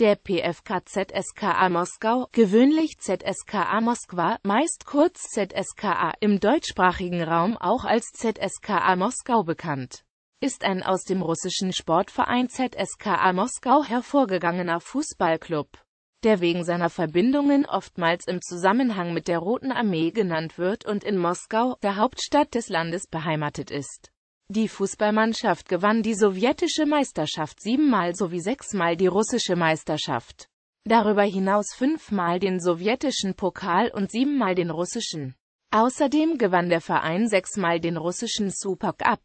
Der PFK ZSKA Moskau, gewöhnlich ZSKA Moskwa, meist kurz ZSKA, im deutschsprachigen Raum auch als ZSKA Moskau bekannt, ist ein aus dem russischen Sportverein ZSKA Moskau hervorgegangener Fußballclub, der wegen seiner Verbindungen oftmals im Zusammenhang mit der Roten Armee genannt wird und in Moskau, der Hauptstadt des Landes, beheimatet ist die Fußballmannschaft gewann die sowjetische Meisterschaft siebenmal sowie sechsmal die russische Meisterschaft. Darüber hinaus fünfmal den sowjetischen Pokal und siebenmal den russischen. Außerdem gewann der Verein sechsmal den russischen Super Cup.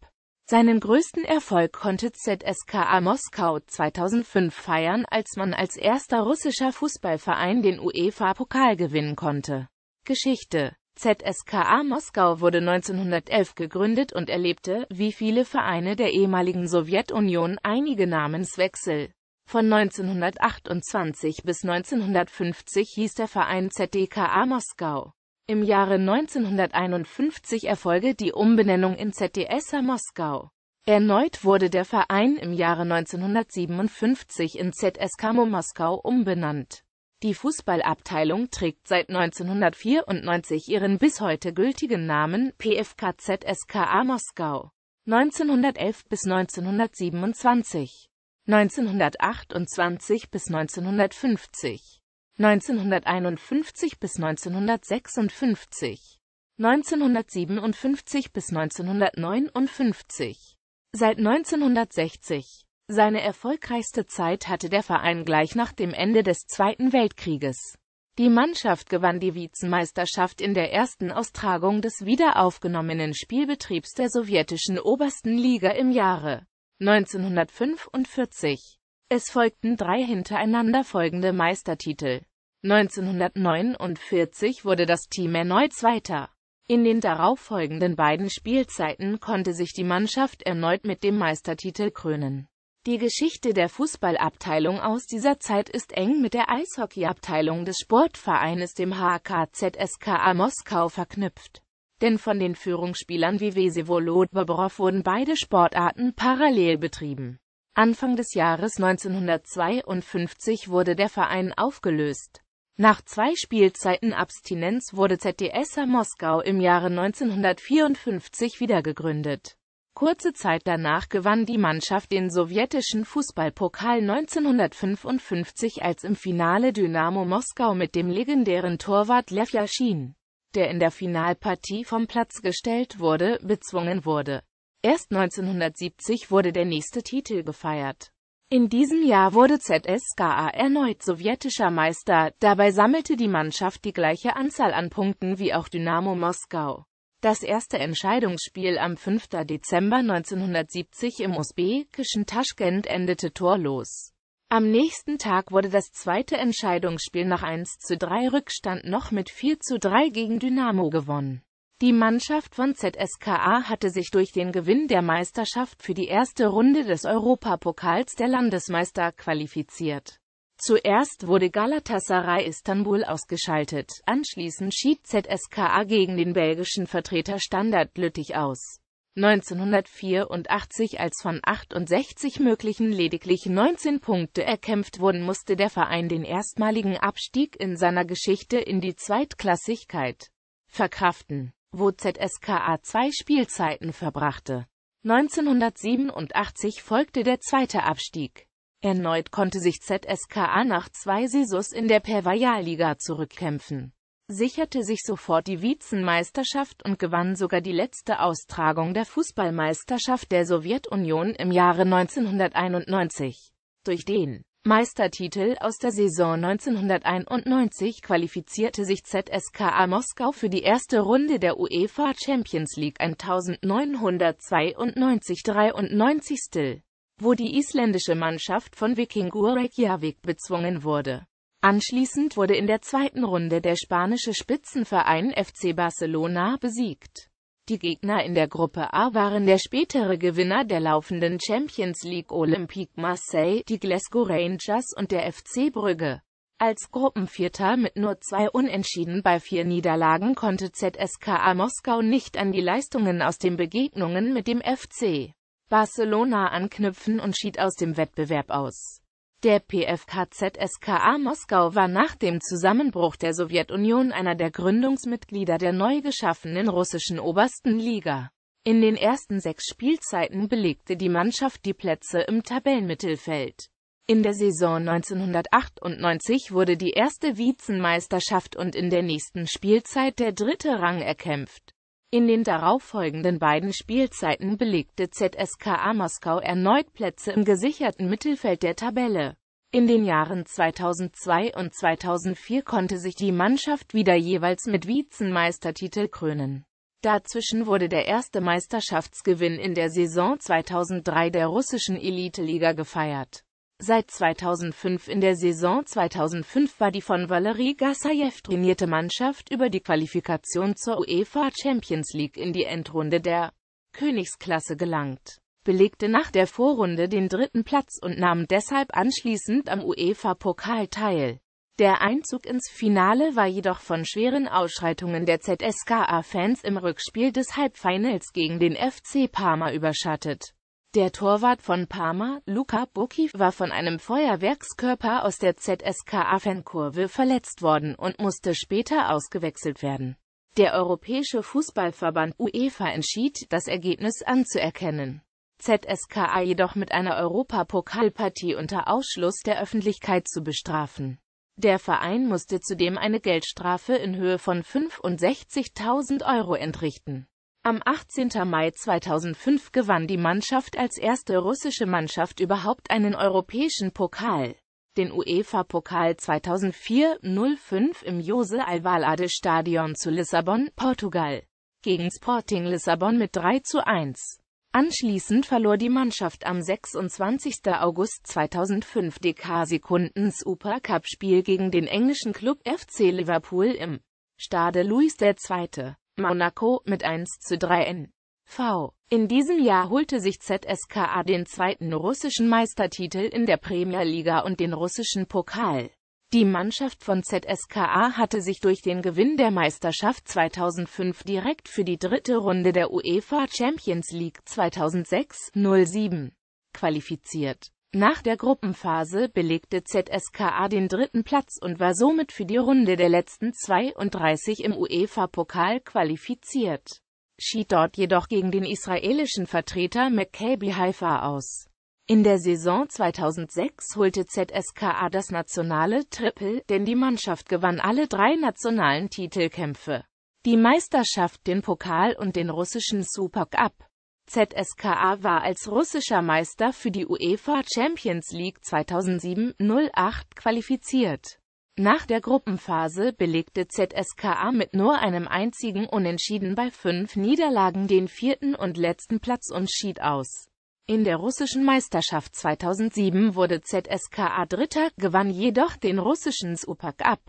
Seinen größten Erfolg konnte ZSKA Moskau 2005 feiern, als man als erster russischer Fußballverein den UEFA-Pokal gewinnen konnte. Geschichte ZSKA Moskau wurde 1911 gegründet und erlebte, wie viele Vereine der ehemaligen Sowjetunion, einige Namenswechsel. Von 1928 bis 1950 hieß der Verein ZDKA Moskau. Im Jahre 1951 erfolge die Umbenennung in ZDSA Moskau. Erneut wurde der Verein im Jahre 1957 in ZSKMO Moskau umbenannt. Die Fußballabteilung trägt seit 1994 ihren bis heute gültigen Namen PFK ZSKA Moskau. 1911 bis 1927, 1928 bis 1950, 1951 bis 1956, 1957 bis 1959, seit 1960 seine erfolgreichste Zeit hatte der Verein gleich nach dem Ende des Zweiten Weltkrieges. Die Mannschaft gewann die Vizemeisterschaft in der ersten Austragung des wiederaufgenommenen Spielbetriebs der sowjetischen obersten Liga im Jahre 1945. Es folgten drei hintereinander folgende Meistertitel. 1949 wurde das Team erneut Zweiter. In den darauffolgenden beiden Spielzeiten konnte sich die Mannschaft erneut mit dem Meistertitel krönen. Die Geschichte der Fußballabteilung aus dieser Zeit ist eng mit der Eishockeyabteilung des Sportvereines dem HKZSKA Moskau verknüpft. Denn von den Führungsspielern wie Wesewolod Bobrow wurden beide Sportarten parallel betrieben. Anfang des Jahres 1952 wurde der Verein aufgelöst. Nach zwei Spielzeiten Abstinenz wurde ZDSA Moskau im Jahre 1954 wiedergegründet. Kurze Zeit danach gewann die Mannschaft den sowjetischen Fußballpokal 1955 als im Finale Dynamo Moskau mit dem legendären Torwart Lev Yashin, der in der Finalpartie vom Platz gestellt wurde, bezwungen wurde. Erst 1970 wurde der nächste Titel gefeiert. In diesem Jahr wurde ZSKA erneut sowjetischer Meister, dabei sammelte die Mannschaft die gleiche Anzahl an Punkten wie auch Dynamo Moskau. Das erste Entscheidungsspiel am 5. Dezember 1970 im usbekischen Taschkent endete torlos. Am nächsten Tag wurde das zweite Entscheidungsspiel nach 1 zu 3 Rückstand noch mit 4 zu 3 gegen Dynamo gewonnen. Die Mannschaft von ZSKA hatte sich durch den Gewinn der Meisterschaft für die erste Runde des Europapokals der Landesmeister qualifiziert. Zuerst wurde Galatasaray Istanbul ausgeschaltet, anschließend schied ZSKA gegen den belgischen Vertreter Standard Lüttich aus. 1984 als von 68 möglichen lediglich 19 Punkte erkämpft wurden, musste der Verein den erstmaligen Abstieg in seiner Geschichte in die Zweitklassigkeit verkraften, wo ZSKA zwei Spielzeiten verbrachte. 1987 folgte der zweite Abstieg. Erneut konnte sich ZSKA nach zwei Saisons in der Pervaja-Liga zurückkämpfen, sicherte sich sofort die Vizenmeisterschaft und gewann sogar die letzte Austragung der Fußballmeisterschaft der Sowjetunion im Jahre 1991. Durch den Meistertitel aus der Saison 1991 qualifizierte sich ZSKA Moskau für die erste Runde der UEFA Champions League 1992-93 wo die isländische Mannschaft von Vikingur Reykjavik bezwungen wurde. Anschließend wurde in der zweiten Runde der spanische Spitzenverein FC Barcelona besiegt. Die Gegner in der Gruppe A waren der spätere Gewinner der laufenden Champions League Olympique Marseille, die Glasgow Rangers und der FC Brügge. Als Gruppenvierter mit nur zwei Unentschieden bei vier Niederlagen konnte ZSKA Moskau nicht an die Leistungen aus den Begegnungen mit dem FC Barcelona anknüpfen und schied aus dem Wettbewerb aus. Der PFK ZSKA Moskau war nach dem Zusammenbruch der Sowjetunion einer der Gründungsmitglieder der neu geschaffenen russischen obersten Liga. In den ersten sechs Spielzeiten belegte die Mannschaft die Plätze im Tabellenmittelfeld. In der Saison 1998 wurde die erste Vizenmeisterschaft und in der nächsten Spielzeit der dritte Rang erkämpft. In den darauffolgenden beiden Spielzeiten belegte ZSKA Moskau erneut Plätze im gesicherten Mittelfeld der Tabelle. In den Jahren 2002 und 2004 konnte sich die Mannschaft wieder jeweils mit Vizenmeistertitel krönen. Dazwischen wurde der erste Meisterschaftsgewinn in der Saison 2003 der russischen Eliteliga gefeiert. Seit 2005 in der Saison 2005 war die von Valerie Gassayev trainierte Mannschaft über die Qualifikation zur UEFA Champions League in die Endrunde der Königsklasse gelangt, belegte nach der Vorrunde den dritten Platz und nahm deshalb anschließend am UEFA-Pokal teil. Der Einzug ins Finale war jedoch von schweren Ausschreitungen der ZSKA-Fans im Rückspiel des Halbfinals gegen den FC Parma überschattet der Torwart von Parma, Luca Bucchi, war von einem Feuerwerkskörper aus der ZSKA-Fankurve verletzt worden und musste später ausgewechselt werden. Der Europäische Fußballverband UEFA entschied, das Ergebnis anzuerkennen. ZSKA jedoch mit einer Europapokalpartie unter Ausschluss der Öffentlichkeit zu bestrafen. Der Verein musste zudem eine Geldstrafe in Höhe von 65.000 Euro entrichten. Am 18. Mai 2005 gewann die Mannschaft als erste russische Mannschaft überhaupt einen europäischen Pokal, den UEFA-Pokal 2004-05 im Jose Alvalade Stadion zu Lissabon, Portugal, gegen Sporting Lissabon mit 3 zu 1. Anschließend verlor die Mannschaft am 26. August 2005 DK Sekunden Supercup-Spiel gegen den englischen Club FC Liverpool im Stade Louis II. Monaco mit 1 zu 3 n. V. In diesem Jahr holte sich ZSKA den zweiten russischen Meistertitel in der Premjerliga und den russischen Pokal. Die Mannschaft von ZSKA hatte sich durch den Gewinn der Meisterschaft 2005 direkt für die dritte Runde der UEFA Champions League 2006-07 qualifiziert. Nach der Gruppenphase belegte ZSKA den dritten Platz und war somit für die Runde der letzten 32 im UEFA-Pokal qualifiziert. Schied dort jedoch gegen den israelischen Vertreter Maccabi Haifa aus. In der Saison 2006 holte ZSKA das nationale Triple, denn die Mannschaft gewann alle drei nationalen Titelkämpfe. Die Meisterschaft, den Pokal und den russischen Super Cup. ZSKA war als russischer Meister für die UEFA Champions League 2007-08 qualifiziert. Nach der Gruppenphase belegte ZSKA mit nur einem einzigen Unentschieden bei fünf Niederlagen den vierten und letzten Platz und schied aus. In der russischen Meisterschaft 2007 wurde ZSKA Dritter, gewann jedoch den russischen Super Cup.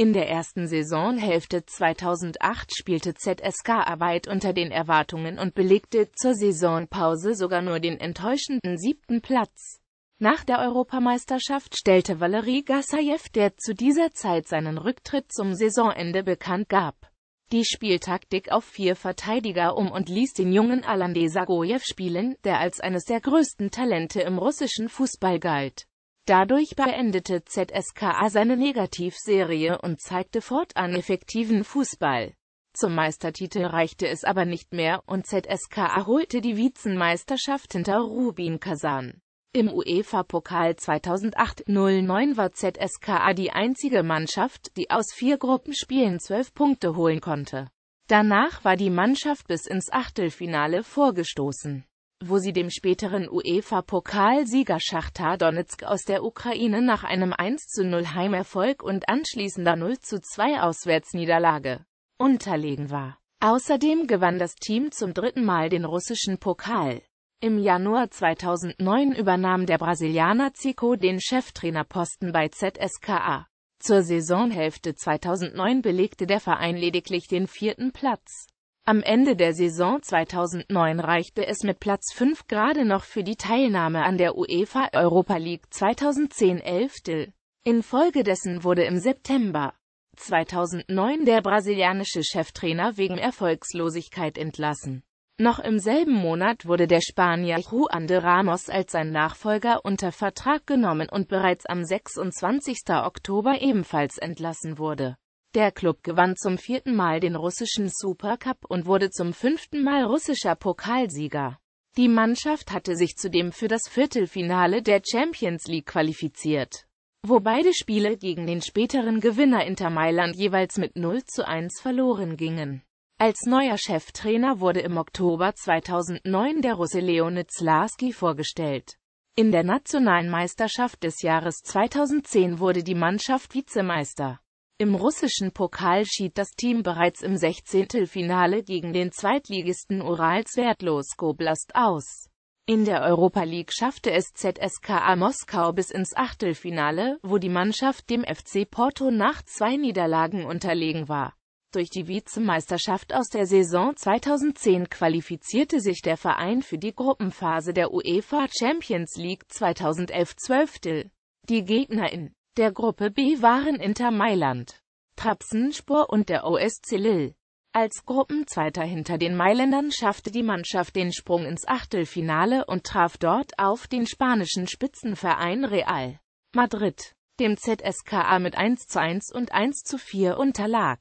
In der ersten Saisonhälfte 2008 spielte ZSK weit unter den Erwartungen und belegte zur Saisonpause sogar nur den enttäuschenden siebten Platz. Nach der Europameisterschaft stellte Valery Gassayev, der zu dieser Zeit seinen Rücktritt zum Saisonende bekannt gab, die Spieltaktik auf vier Verteidiger um und ließ den jungen Alan Desagoyev spielen, der als eines der größten Talente im russischen Fußball galt. Dadurch beendete ZSKA seine Negativserie und zeigte fortan effektiven Fußball. Zum Meistertitel reichte es aber nicht mehr und ZSKA holte die Vizenmeisterschaft hinter Rubin Kazan. Im UEFA-Pokal 2008-09 war ZSKA die einzige Mannschaft, die aus vier Gruppenspielen zwölf Punkte holen konnte. Danach war die Mannschaft bis ins Achtelfinale vorgestoßen wo sie dem späteren UEFA-Pokalsieger Schachtar Donetsk aus der Ukraine nach einem 1-0 Heimerfolg und anschließender 0-2 Auswärtsniederlage unterlegen war. Außerdem gewann das Team zum dritten Mal den russischen Pokal. Im Januar 2009 übernahm der Brasilianer Zico den Cheftrainerposten bei ZSKA. Zur Saisonhälfte 2009 belegte der Verein lediglich den vierten Platz. Am Ende der Saison 2009 reichte es mit Platz 5 gerade noch für die Teilnahme an der UEFA Europa League 2010-11. Infolgedessen wurde im September 2009 der brasilianische Cheftrainer wegen Erfolgslosigkeit entlassen. Noch im selben Monat wurde der Spanier Juan de Ramos als sein Nachfolger unter Vertrag genommen und bereits am 26. Oktober ebenfalls entlassen wurde. Der Klub gewann zum vierten Mal den russischen Supercup und wurde zum fünften Mal russischer Pokalsieger. Die Mannschaft hatte sich zudem für das Viertelfinale der Champions League qualifiziert, wo beide Spiele gegen den späteren Gewinner Inter Mailand jeweils mit 0 zu 1 verloren gingen. Als neuer Cheftrainer wurde im Oktober 2009 der Russe Leonid Slarski vorgestellt. In der nationalen Meisterschaft des Jahres 2010 wurde die Mannschaft Vizemeister. Im russischen Pokal schied das Team bereits im 16. Finale gegen den Zweitligisten Ural wertlos Goblast aus. In der Europa League schaffte es ZSKA Moskau bis ins Achtelfinale, wo die Mannschaft dem FC Porto nach zwei Niederlagen unterlegen war. Durch die Vizemeisterschaft aus der Saison 2010 qualifizierte sich der Verein für die Gruppenphase der UEFA Champions League 2011-12. Die Gegner in der Gruppe B waren Inter Mailand, Trapsenspor und der OSC Lille. Als Gruppenzweiter hinter den Mailändern schaffte die Mannschaft den Sprung ins Achtelfinale und traf dort auf den spanischen Spitzenverein Real Madrid. Dem ZSKA mit 1 zu 1 und 1 zu 4 unterlag.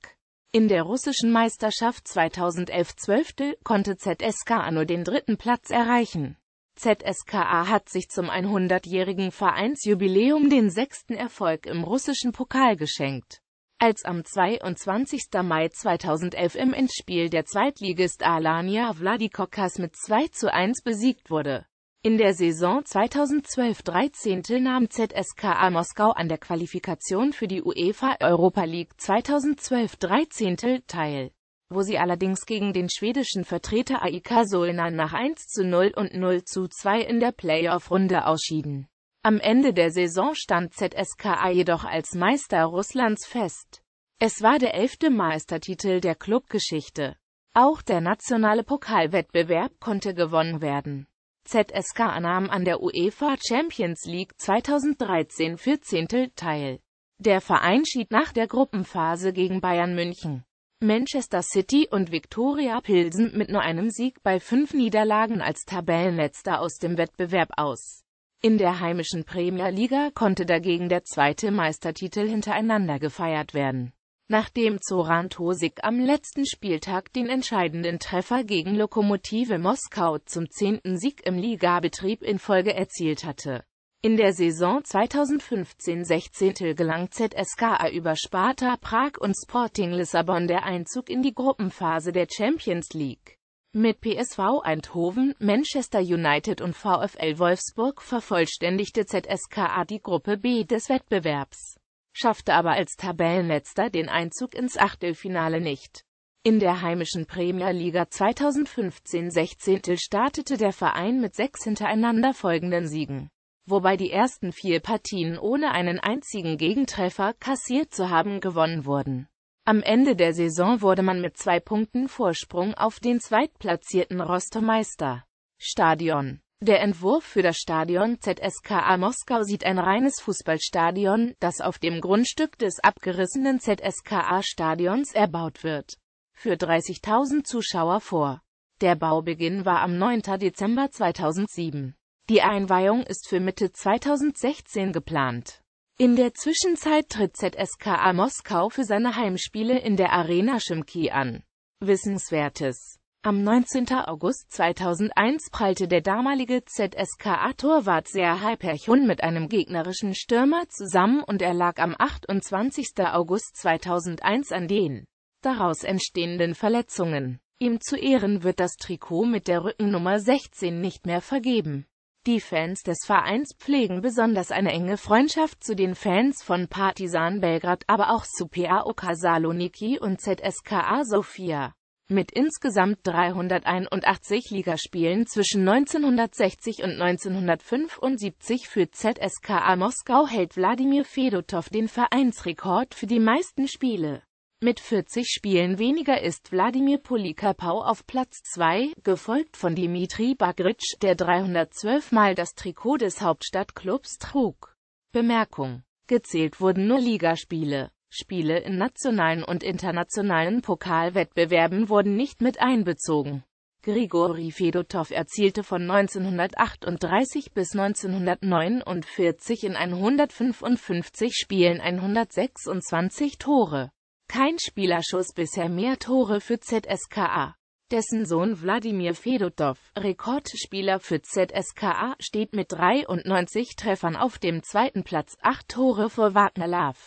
In der russischen Meisterschaft 2011-12 konnte ZSKA nur den dritten Platz erreichen. ZSKA hat sich zum 100-jährigen Vereinsjubiläum den sechsten Erfolg im russischen Pokal geschenkt. Als am 22. Mai 2011 im Endspiel der Zweitligist Alania Vladikokas mit 2 zu 1 besiegt wurde. In der Saison 2012-13 nahm ZSKA Moskau an der Qualifikation für die UEFA Europa League 2012-13 teil wo sie allerdings gegen den schwedischen Vertreter Aika Solna nach 1 zu 0 und 0 zu 2 in der Playoff-Runde ausschieden. Am Ende der Saison stand ZSKA jedoch als Meister Russlands fest. Es war der elfte Meistertitel der Clubgeschichte. Auch der nationale Pokalwettbewerb konnte gewonnen werden. ZSKA nahm an der UEFA Champions League 2013-14 teil. Der Verein schied nach der Gruppenphase gegen Bayern München Manchester City und Viktoria Pilsen mit nur einem Sieg bei fünf Niederlagen als Tabellenletzter aus dem Wettbewerb aus. In der heimischen Premier Liga konnte dagegen der zweite Meistertitel hintereinander gefeiert werden. Nachdem Zoran Tosik am letzten Spieltag den entscheidenden Treffer gegen Lokomotive Moskau zum zehnten Sieg im Ligabetrieb in Folge erzielt hatte. In der Saison 2015-16 gelang ZSKA über Sparta Prag und Sporting Lissabon der Einzug in die Gruppenphase der Champions League. Mit PSV Eindhoven, Manchester United und VfL Wolfsburg vervollständigte ZSKA die Gruppe B des Wettbewerbs, schaffte aber als Tabellenletzter den Einzug ins Achtelfinale nicht. In der heimischen Premier Liga 2015-16 startete der Verein mit sechs hintereinander folgenden Siegen wobei die ersten vier Partien ohne einen einzigen Gegentreffer kassiert zu haben gewonnen wurden. Am Ende der Saison wurde man mit zwei Punkten Vorsprung auf den zweitplatzierten Meister. Stadion Der Entwurf für das Stadion ZSKA Moskau sieht ein reines Fußballstadion, das auf dem Grundstück des abgerissenen ZSKA-Stadions erbaut wird, für 30.000 Zuschauer vor. Der Baubeginn war am 9. Dezember 2007. Die Einweihung ist für Mitte 2016 geplant. In der Zwischenzeit tritt ZSKA Moskau für seine Heimspiele in der Arena Schimki an. Wissenswertes am 19. August 2001 prallte der damalige ZSKA-Torwart Serhai Perchun mit einem gegnerischen Stürmer zusammen und er lag am 28. August 2001 an den daraus entstehenden Verletzungen. Ihm zu Ehren wird das Trikot mit der Rückennummer 16 nicht mehr vergeben. Die Fans des Vereins pflegen besonders eine enge Freundschaft zu den Fans von Partizan Belgrad, aber auch zu PAOK Saloniki und ZSKA Sofia. Mit insgesamt 381 Ligaspielen zwischen 1960 und 1975 für ZSKA Moskau hält Wladimir Fedotow den Vereinsrekord für die meisten Spiele. Mit 40 Spielen weniger ist Wladimir Polikapau auf Platz 2, gefolgt von Dimitri Bagritsch, der 312 Mal das Trikot des Hauptstadtklubs trug. Bemerkung. Gezählt wurden nur Ligaspiele. Spiele in nationalen und internationalen Pokalwettbewerben wurden nicht mit einbezogen. Grigori Fedotow erzielte von 1938 bis 1949 in 155 Spielen 126 Tore. Kein Spieler schoss bisher mehr Tore für ZSKA. Dessen Sohn Wladimir Fedotov, Rekordspieler für ZSKA, steht mit 93 Treffern auf dem zweiten Platz, 8 Tore vor Wagner Love.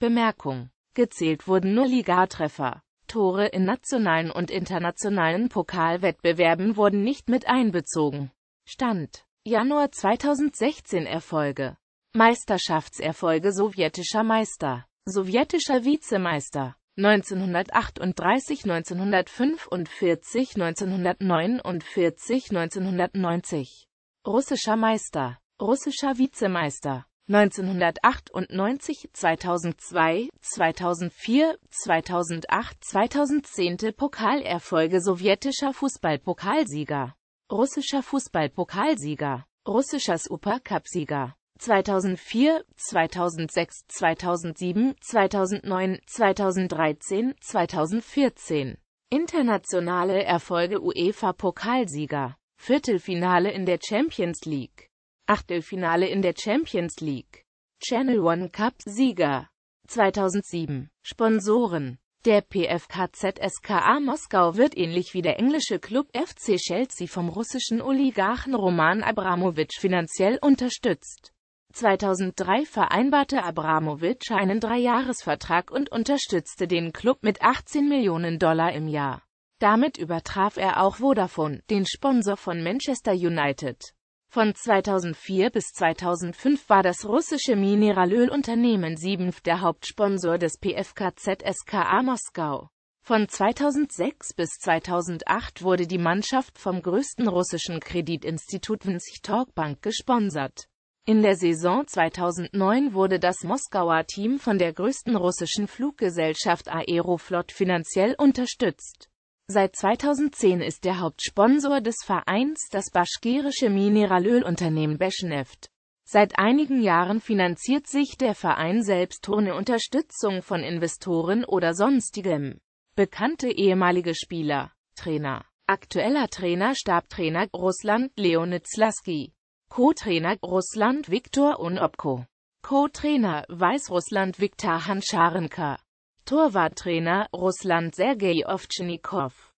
Bemerkung. Gezählt wurden nur Ligatreffer. Tore in nationalen und internationalen Pokalwettbewerben wurden nicht mit einbezogen. Stand. Januar 2016 Erfolge. Meisterschaftserfolge sowjetischer Meister sowjetischer Vizemeister 1938, 1945, 1949, 1990. Russischer Meister, russischer Vizemeister 1998, 2002, 2004, 2008, 2010 Pokalerfolge sowjetischer Fußballpokalsieger, russischer Fußballpokalsieger, russischer Supercup-Sieger. 2004, 2006, 2007, 2009, 2013, 2014. Internationale Erfolge UEFA-Pokalsieger. Viertelfinale in der Champions League. Achtelfinale in der Champions League. Channel One Cup Sieger. 2007. Sponsoren. Der PFK ZSKA Moskau wird ähnlich wie der englische Club FC Chelsea vom russischen Oligarchen Roman Abramowitsch finanziell unterstützt. 2003 vereinbarte Abramowitsch einen Dreijahresvertrag und unterstützte den Club mit 18 Millionen Dollar im Jahr. Damit übertraf er auch Vodafone, den Sponsor von Manchester United. Von 2004 bis 2005 war das russische Mineralölunternehmen Siebenf der Hauptsponsor des PFKZSKA Moskau. Von 2006 bis 2008 wurde die Mannschaft vom größten russischen Kreditinstitut Vinci Vnsitorgbank gesponsert. In der Saison 2009 wurde das Moskauer Team von der größten russischen Fluggesellschaft Aeroflot finanziell unterstützt. Seit 2010 ist der Hauptsponsor des Vereins das baschkirische Mineralölunternehmen Beschneft. Seit einigen Jahren finanziert sich der Verein selbst ohne Unterstützung von Investoren oder sonstigem. Bekannte ehemalige Spieler, Trainer, aktueller Trainer Stabtrainer Russland Leonid Slaski Co-Trainer Russland Viktor Unopko. Co-Trainer Weißrussland Viktor Hanscharenka. Torwarttrainer Russland Sergei Ovchinnikov.